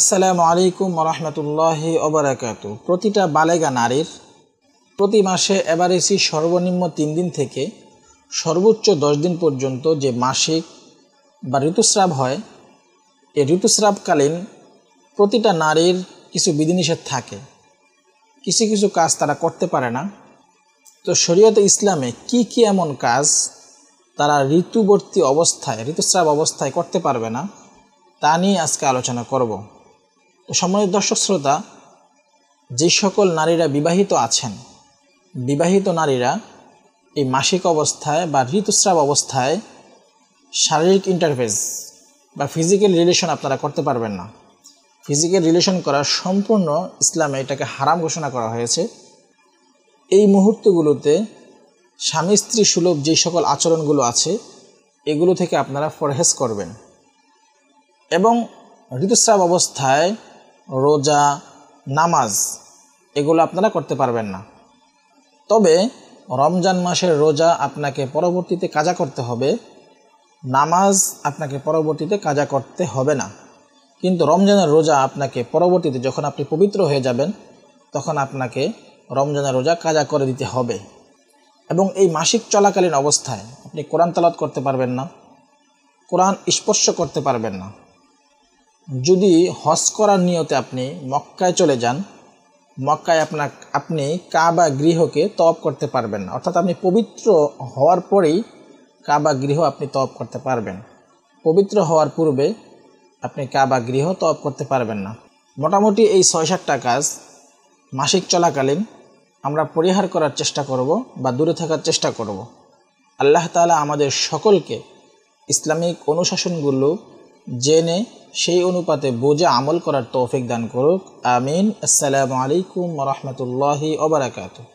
আসসালামু আলাইকুম রহমতুল্লাহ ওবরাকাত প্রতিটা বালেগা নারীর প্রতি মাসে এভারেসি সর্বনিম্ন তিন দিন থেকে সর্বোচ্চ দশ দিন পর্যন্ত যে মাসিক বা ঋতুস্রাব হয় এই ঋতুস্রাবকালীন প্রতিটা নারীর কিছু বিধিনিষেধ থাকে কিছু কিছু কাজ তারা করতে পারে না তো শরীয়ত ইসলামে কি কি এমন কাজ তারা ঋতুবর্তী অবস্থায় ঋতুস্রাব অবস্থায় করতে পারবে না তা নিয়ে আজকে আলোচনা করব তো সম্মানিত দর্শক শ্রোতা যে সকল নারীরা বিবাহিত আছেন বিবাহিত নারীরা এই মাসিক অবস্থায় বা ঋতুস্রাব অবস্থায় শারীরিক ইন্টারফেস বা ফিজিক্যাল রিলেশন আপনারা করতে পারবেন না ফিজিক্যাল রিলেশন করা সম্পূর্ণ ইসলামে এটাকে হারাম ঘোষণা করা হয়েছে এই মুহূর্তগুলোতে স্বামী স্ত্রী সুলভ যে সকল আচরণগুলো আছে এগুলো থেকে আপনারা ফরহেজ করবেন এবং ঋতুস্রাব অবস্থায় রোজা নামাজ এগুলো আপনারা করতে পারবেন না তবে রমজান মাসের রোজা আপনাকে পরবর্তীতে কাজা করতে হবে নামাজ আপনাকে পরবর্তীতে কাজা করতে হবে না কিন্তু রমজানের রোজা আপনাকে পরবর্তীতে যখন আপনি পবিত্র হয়ে যাবেন তখন আপনাকে রমজানের রোজা কাজা করে দিতে হবে এবং এই মাসিক চলাকালীন অবস্থায় আপনি কোরআন তালাত করতে পারবেন না কোরআন স্পর্শ করতে পারবেন না যদি হজ করার নিয়তে আপনি মক্কায় চলে যান মক্কায় আপনার আপনি কাবা গৃহকে তপ করতে পারবেন না অর্থাৎ আপনি পবিত্র হওয়ার পরেই কাবা গৃহ আপনি তপ করতে পারবেন পবিত্র হওয়ার পূর্বে আপনি কাবা গৃহ তপ করতে পারবেন না মোটামুটি এই ছয় সাতটা কাজ মাসিক চলাকালীন আমরা পরিহার করার চেষ্টা করব বা দূরে থাকার চেষ্টা করব আল্লাহ তালা আমাদের সকলকে ইসলামিক অনুশাসনগুলো জেনে সেই অনুপাতে বোঝে আমল করার তৌফিক দান করুক আমিন আসসালামু আলাইকুম রহমতুল্লাহি